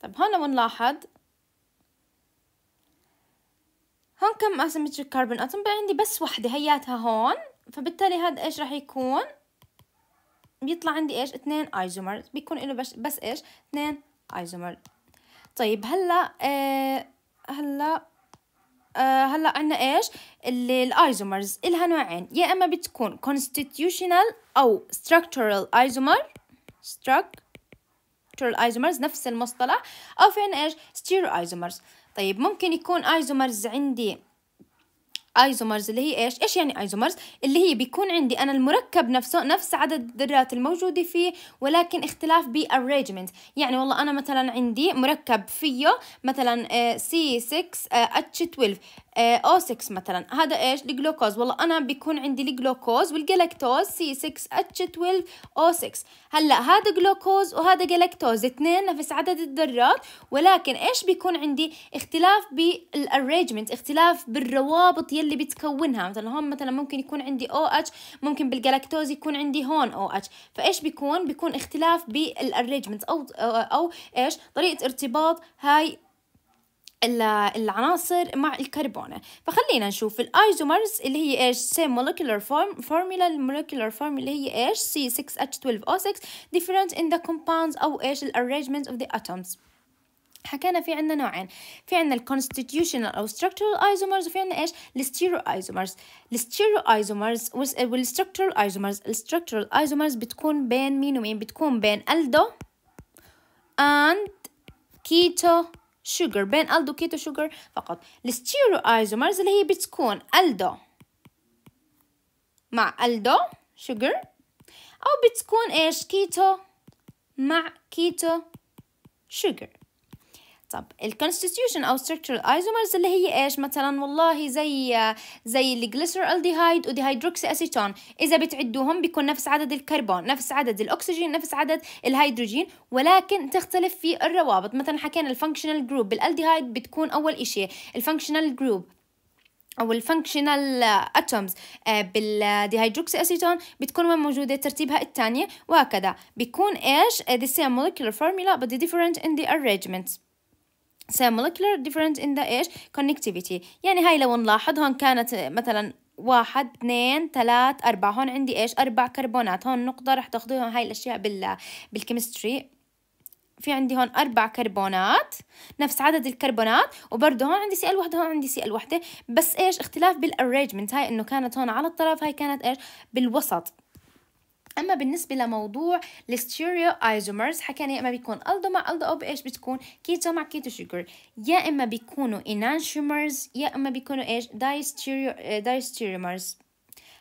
طب هون لو نلاحظ هون كم اسيمتريك كاربون اتوم عندي بس وحده هياتها هون فبالتالي هذا ايش راح يكون بيطلع عندي ايش اثنين ايزومرز بيكون له بس, بس ايش اثنين ايزومر طيب هلا آه هلا آه هلا عندنا ايش الايزومرز الها نوعين يا اما بتكون constitutional او structural ايزومر structural ايزومرز نفس المصطلح او في عندنا ايش ستيرو ايزومرز طيب ممكن يكون ايزومرز عندي ايزومرز اللي هي ايش ايش يعني ايزومرز اللي هي بيكون عندي انا المركب نفسه نفس عدد الذرات الموجوده فيه ولكن اختلاف بالارينجمنت يعني والله انا مثلا عندي مركب فيه مثلا سي 6 اتش 12 او آه، 6 مثلا هذا ايش الجلوكوز والله انا بيكون عندي الجلوكوز والجلاكتوز سي 6 اتش 12 او 6 هلا هذا جلوكوز وهذا جلاكتوز اثنين نفس عدد الذرات ولكن ايش بيكون عندي اختلاف بالارينجمنت اختلاف بالروابط يلي بتكونها مثلا هون مثلا ممكن يكون عندي او اتش ممكن بالجلاكتوز يكون عندي هون او اتش فايش بيكون بيكون اختلاف بالارينجمنت او او ايش طريقه ارتباط هاي العناصر مع الكربونه فخلينا نشوف الايزومرز اللي هي ايش مولكيولر molecular فورمولا المولكيولر فورم اللي هي ايش C6H12O6 different in the compounds او ايش ال arrangement of the atoms حكينا في عندنا نوعين في عندنا الكونستيتيوشنال او structural ايزومرز وفي عندنا ايش الستيرو ايزومرز الستيرو ايزومرز والستراكشرال ايزومرز الستراكشرال ايزومرز بتكون بين مين ومين بتكون بين الدو اند كيتو شوجر بين الدو كيتو شوجر فقط الستيرو ايزومرز اللي هي بتكون الدو مع الدو شوجر او بتكون ايش كيتو مع كيتو شوجر طب الكونستيتيوشن او structural isomers اللي هي ايش مثلا والله زي زي الجليسرالديهايد وديهيدروكسي اسيتون اذا بتعدوهم بيكون نفس عدد الكربون نفس عدد الاكسجين نفس عدد الهيدروجين ولكن تختلف في الروابط مثلا حكينا الفانكشنال جروب بالالديهايد بتكون اول اشي الفانكشنال جروب او الفانكشنال اتومز بالديهيدروكسي اسيتون بتكون وين موجوده ترتيبها الثانيه وهكذا بيكون ايش آه، the same molecular formula but ديفرنت different in the molecular difference in the ايش connectivity يعني هاي لو نلاحظ هون كانت مثلا واحد اثنين ثلاث أربعة هون عندي إيش أربع كربونات هون نقطة رح تاخدوهم هاي الأشياء بال بالكيمستري في عندي هون أربع كربونات نفس عدد الكربونات وبرضه هون عندي سي ال وحدة هون عندي سي ال وحدة بس إيش اختلاف بالأرينجمنت هاي إنه كانت هون على الطرف هاي كانت إيش بالوسط اما بالنسبه لموضوع الستيريو ايزومرز حكينا يا اما بيكون الدو مع الدو او بايش بتكون كيتو مع كيتو شوجر يا اما بيكونوا انانشومرز يا اما بيكونوا ايش دايستيريو آه، دايستيريومرز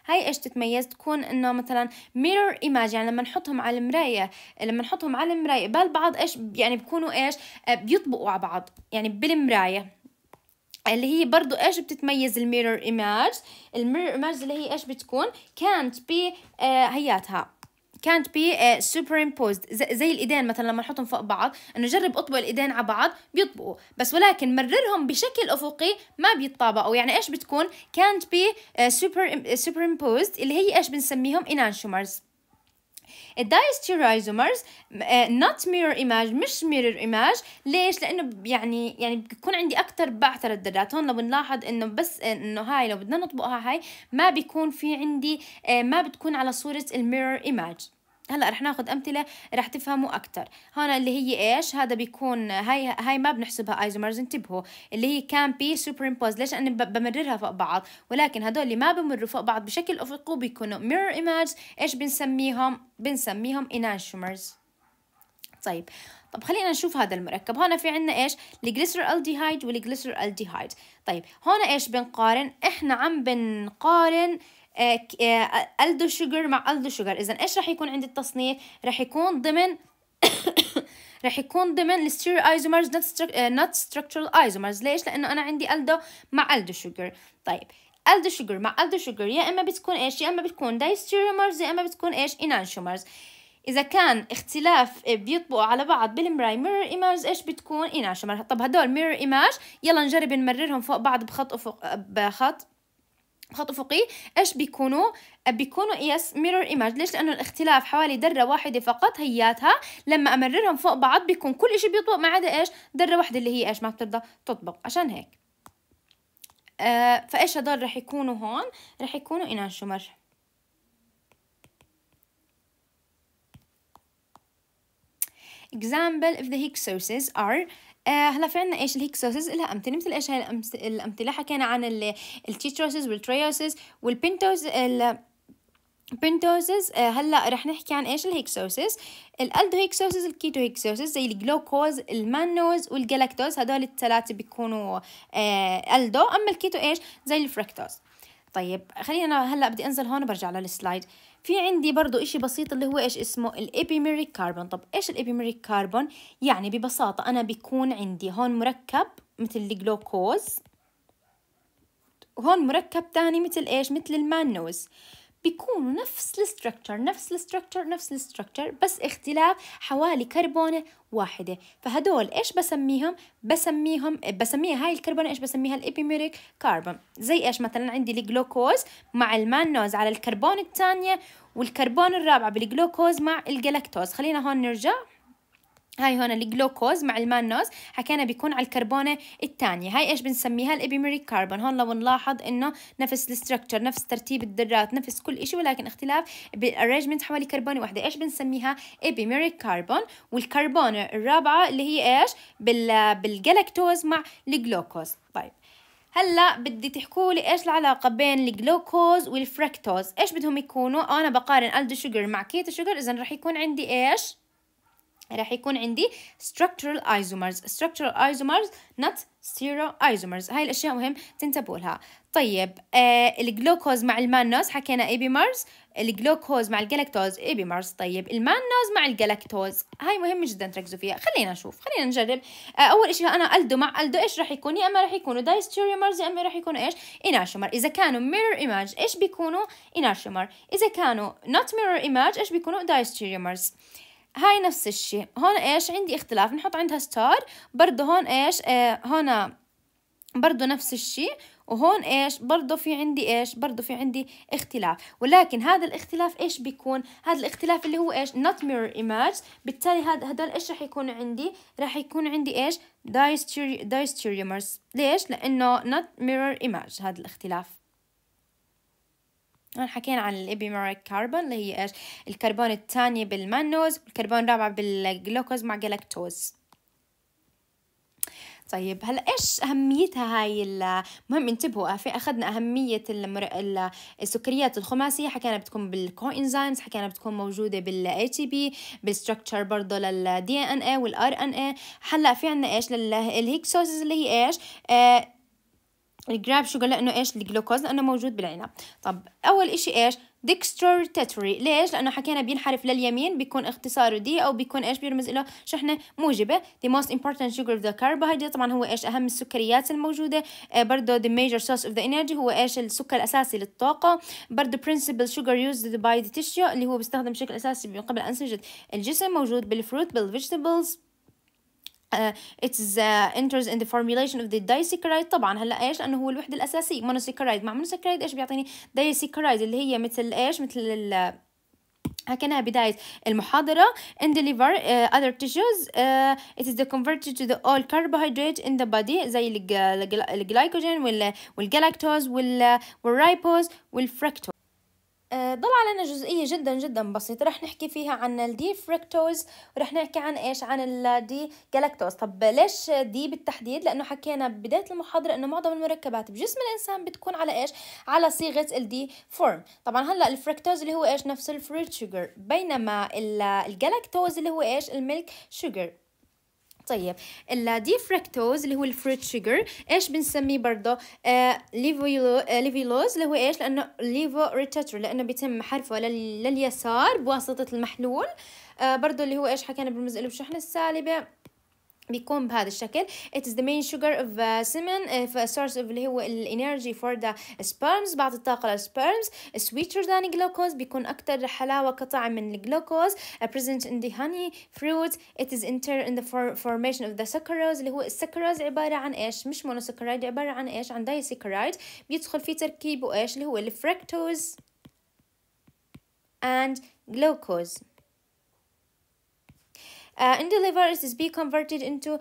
هاي ايش تتميز تكون انه مثلا ميرور ايماج يعني لما نحطهم على المرايه لما نحطهم على المرايه بالبعض ايش يعني بيكونوا ايش آه، بيطبقوا على بعض يعني بالمرايه اللي هي برضو ايش بتتميز الميرور ايماج الميرور ايماج اللي هي ايش بتكون كانت بي آه هياتها كانت بي سوبر آه، امبوزد زي الايدين مثلا لما نحطهم فوق بعض انه جرب اطبق الايدين على بعض بيطبقوا بس ولكن مررهم بشكل افقي ما بيتطابقوا يعني ايش بتكون كانت بي سوبر سوبر امبوزد اللي هي ايش بنسميهم انانشومرز الدايستيرايزومرز نوت ميرور ايماج مش ميرور ايماج ليش لانه يعني يعني بيكون عندي اكثر بعث الذرات هون لو بنلاحظ انه بس انه هاي لو بدنا نطبقها هاي ما بيكون في عندي ما بتكون على صوره الميرور ايماج هلا رح ناخذ امثله رح تفهموا اكثر هون اللي هي ايش هذا بيكون هاي هاي ما بنحسبها ايزومرز انتبهوا اللي هي كان بي سوبر امبوز ليش انا بمررها فوق بعض ولكن هدول اللي ما بمروا فوق بعض بشكل افقي بيكونوا ميرور ايماج ايش بنسميهم بنسميهم انانشومرز طيب طب خلينا نشوف هذا المركب هون في عندنا ايش الجليسر الديهايد والجليسر الديهايد طيب هون ايش بنقارن احنا عم بنقارن الدو آه، شوجر آه، مع الدو شوجر اذا ايش رح يكون عندي التصنيف رح يكون ضمن رح يكون ضمن الستيريو ايزومرز نوت ستراكشرال ايزومرز ليش لانه انا عندي الدو مع الدو شوجر طيب الدو شوجر مع الدو شوجر يا اما بتكون ايش يا اما بتكون دايستيريومرز يا اما بتكون ايش انانشومرز اذا كان اختلاف آه، بيطبقوا على بعض بالمراي ميرور ايماج ايش بتكون انانشومر طب هدول ميرور ايماج يلا نجرب نمررهم فوق بعض بخط افق بخط خط افقي ايش بيكونوا أه، بيكونوا يس ميرور ايمج ليش لانه الاختلاف حوالي ذره واحده فقط هياتها لما امررهم فوق بعض بيكون كل شيء بيطبق ما عدا ايش ذره واحده اللي هي ايش ما بترضى تطبق عشان هيك أه، فايش هدول رح يكونوا هون رح يكونوا انانشومر Example of the Higgs sources are آه هلا في عنا ايش الهيكسوسز لها امثله مثل ايش هاي الامثله حكينا عن التيتروسز والتريوسز والبنتوز بنتوزز هلا رح نحكي عن ايش الهيكسوسز الالدو هيكسوسز الكيتو هيكسوسز زي الجلوكوز المانوز والجلاكتوز هدول الثلاثه بيكونوا آه الدو اما الكيتو ايش زي الفركتوز طيب خلينا هلا بدي انزل هون وبرجع للسلايد في عندي برضو إشي بسيط اللي هو إيش اسمه الإبيميريك كاربون طب إيش الإبيميريك كاربون يعني ببساطة أنا بيكون عندي هون مركب مثل الجلوكوز وهون مركب تاني مثل إيش مثل المانوز بيكونوا نفس الستركتشر نفس الستركتشر نفس الستركتشر بس اختلاف حوالي كربونه واحده فهدول ايش بسميهم بسميهم بسميها هاي الكربونه ايش بسميها الابيميريك كاربون زي ايش مثلا عندي الجلوكوز مع المانوز على الكربون الثانيه والكربون الرابعه بالجلوكوز مع الجلاكتوز خلينا هون نرجع هاي هون الجلوكوز مع المانوز حكينا بيكون على الكربونة الثانية هاي ايش بنسميها الابيميريك كربون هون لو نلاحظ انه نفس الستركتر نفس ترتيب الذرات نفس كل إشي ولكن اختلاف بالارجمنت حوالي كربونة واحدة ايش بنسميها ابيميريك كربون والكربونة الرابعة اللي هي ايش بال بالجلاكتوز مع الجلوكوز طيب هلا بدي تحكوا لي ايش العلاقه بين الجلوكوز والفركتوز ايش بدهم يكونوا انا بقارن الدو شوجر مع كيتو شوجر اذا رح يكون عندي ايش راح يكون عندي structural isomers structural isomers not stereo isomers هاي الاشياء مهم تنتبهوا لها طيب آه الجلوكوز مع المانوز حكينا ايبيمرز الجلوكوز مع الجلاكتوز ايبيمرز طيب المانوز مع الجلاكتوز هاي مهم جدا تركزوا فيها خلينا نشوف خلينا نجرب آه اول اشي انا الدو مع الدو ايش راح يكون يا اما راح يكونوا دايستيريومرز يا اما راح يكونوا ايش اناشومر اذا كانوا ميرور ايماج ايش بيكونوا اناشومر اذا كانوا نوت ميرور ايماج ايش بيكونوا دايستيريومرز هاي نفس الشيء هون ايش عندي اختلاف نحط عندها ستار برضه هون ايش آه هون برضه نفس الشيء وهون ايش برضه في عندي ايش برضه في عندي اختلاف ولكن هذا الاختلاف ايش بيكون هذا الاختلاف اللي هو ايش not mirror image بالتالي هذا هدول ايش راح يكون عندي راح يكون عندي ايش diastereomers ليش لانه not mirror image هذا الاختلاف هون حكينا عن الابيميريك كاربون اللي هي ايش الكربون الثاني بالمانوز والكربون الرابع بالجلوكوز مع جلاكتوز طيب هلا ايش اهميتها هاي المهم انتبهوا في اخذنا اهميه المر... السكريات الخماسيه حكينا بتكون بالكو انزيمز حكينا بتكون موجوده بالاي تي بي بالستركتشر برضه للدي ان اي والار ان اي هلا في عندنا ايش للهيكسوسز اللي هي ايش آه الجراب قال لانه ايش الجلوكوز لانه موجود بالعنب طب اول اشي ايش ديكسترو ليش لانه حكينا بينحرف لليمين بيكون اختصاره دي او بيكون ايش بيرمز له شحنه موجبه the most important sugar of the carbohydrate طبعا هو ايش اهم السكريات الموجوده إيه، برضه the major source of the energy هو ايش السكر الاساسي للطاقه برضه principal sugar used by the tissue اللي هو بيستخدم بشكل اساسي من قبل انسجه الجسم موجود بالفروت بالفيجيتابلز it's uh, enters in the formulation of the disaccharide طبعا هلا ايش لانه هو الوحده الاساسيه monosaccharide مع monosaccharide ايش بيعطيني disaccharide اللي هي مثل ايش مثل ال هكذا بداية المحاضرة and deliver uh, other tissues it is the converted to the all carbohydrate in the body زي الجلايكوجين والجلاكتوز والريبوز والفركتوز آه، ضل علينا جزئية جدا جدا بسيطة رح نحكي فيها عن الدي فركتوز ورح نحكي عن ايش عن الدي جالكتوز طب ليش دي بالتحديد لانه حكينا ببداية المحاضرة انه معظم المركبات بجسم الانسان بتكون على ايش على صيغة الدي فورم طبعا هلا الفركتوز اللي هو ايش نفس الفروت شوجر بينما الجالكتوز اللي هو ايش الميلك شوجر طيب الدي فركتوز اللي هو الفروت شوجر ايش بنسميه برضه آه ليفيلو ليفيلوز آه، اللي هو ايش لانه ليفو ريتاتور لانه بيتم حرفه لليسار بواسطه المحلول آه برضه اللي هو ايش حكينا بالمزقله بالشحنه السالبه بيكون بهذا الشكل it is the main sugar of uh, cinnamon if a source of اللي هو الانرجي for the sperms بعض الطاقة للسبرمز sweeter than glucose بيكون أكثر حلاوة كطعم من الجلوكوز present in the honey fruit it is enter in the formation of the sucrose اللي هو السكروز عبارة عن إيش مش monosaccharides عبارة عن إيش عن disaccharide بيدخل في تركيبه إيش اللي هو الفركتوز and glucose آه in the liver it is be converted into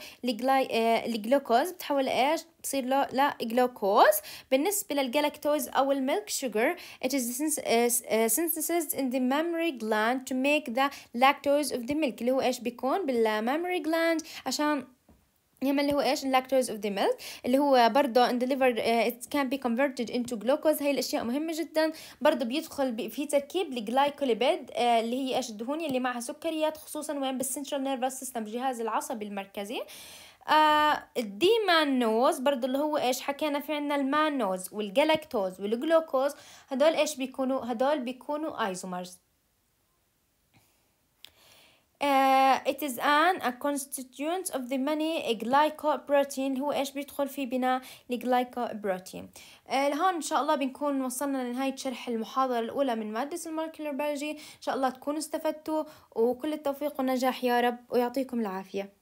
الجلوكوز بتحول ايش بتصير له لجلوكوز بالنسبه للجلاكتوز او الميلك sugar it is synthesized in the mammary gland to make the lactose of the milk اللي هو ايش بيكون بالmammary gland عشان يما اللي هو ايش اللاكتوز اوف ذا ميلك اللي هو برضه ان ديليفر ات كان بي كونفرتد انتو جلوكوز هاي الاشياء مهمه جدا برضه بيدخل في تركيب الجلايكوليبيد آه، اللي هي ايش الدهون اللي معها سكريات خصوصا وين بالسنترال نيرفس سيستم الجهاز العصبي المركزي آه الديمانوز نوز برضو اللي هو ايش حكينا في عنا المانوز والجلاكتوز والجلوكوز هدول ايش بيكونوا هدول بيكونوا ايزومرز Uh, it is an a constituent of the many glycoprotein هو ايش بيدخل في بناء الجلايكوبروتين uh, ان شاء الله بنكون وصلنا لنهاية شرح المحاضرة الأولى من مادة المولكيولر بيولوجي ان شاء الله تكونوا استفدتوا وكل التوفيق والنجاح يا رب ويعطيكم العافية